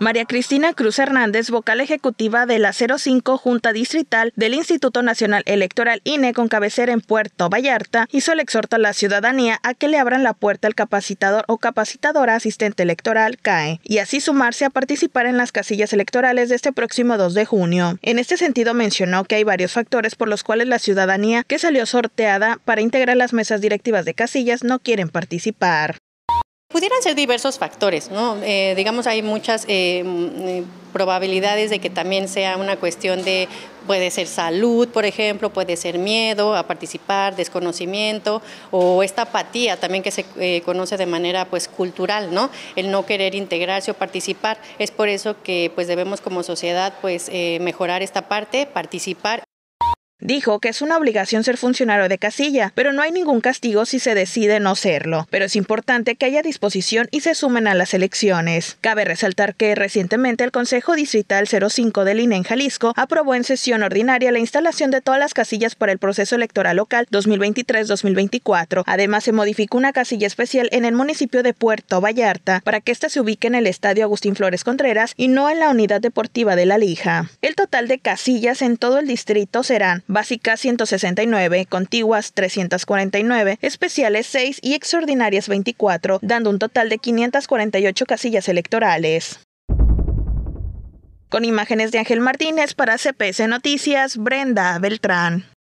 María Cristina Cruz Hernández, vocal ejecutiva de la 05 Junta Distrital del Instituto Nacional Electoral INE con cabecera en Puerto Vallarta, hizo el exhorto a la ciudadanía a que le abran la puerta al capacitador o capacitadora asistente electoral CAE y así sumarse a participar en las casillas electorales de este próximo 2 de junio. En este sentido mencionó que hay varios factores por los cuales la ciudadanía que salió sorteada para integrar las mesas directivas de casillas no quieren participar. Pudieran ser diversos factores, ¿no? Eh, digamos, hay muchas eh, mm, probabilidades de que también sea una cuestión de, puede ser salud, por ejemplo, puede ser miedo a participar, desconocimiento o esta apatía también que se eh, conoce de manera pues cultural, ¿no? El no querer integrarse o participar. Es por eso que pues debemos como sociedad pues mejorar esta parte, participar Dijo que es una obligación ser funcionario de casilla, pero no hay ningún castigo si se decide no serlo, pero es importante que haya disposición y se sumen a las elecciones. Cabe resaltar que recientemente el Consejo Distrital 05 del INE en Jalisco aprobó en sesión ordinaria la instalación de todas las casillas para el proceso electoral local 2023-2024. Además, se modificó una casilla especial en el municipio de Puerto Vallarta para que ésta se ubique en el Estadio Agustín Flores Contreras y no en la unidad deportiva de la Lija. El total de casillas en todo el distrito serán básicas 169, contiguas 349, especiales 6 y extraordinarias 24, dando un total de 548 casillas electorales. Con imágenes de Ángel Martínez para CPS Noticias, Brenda Beltrán.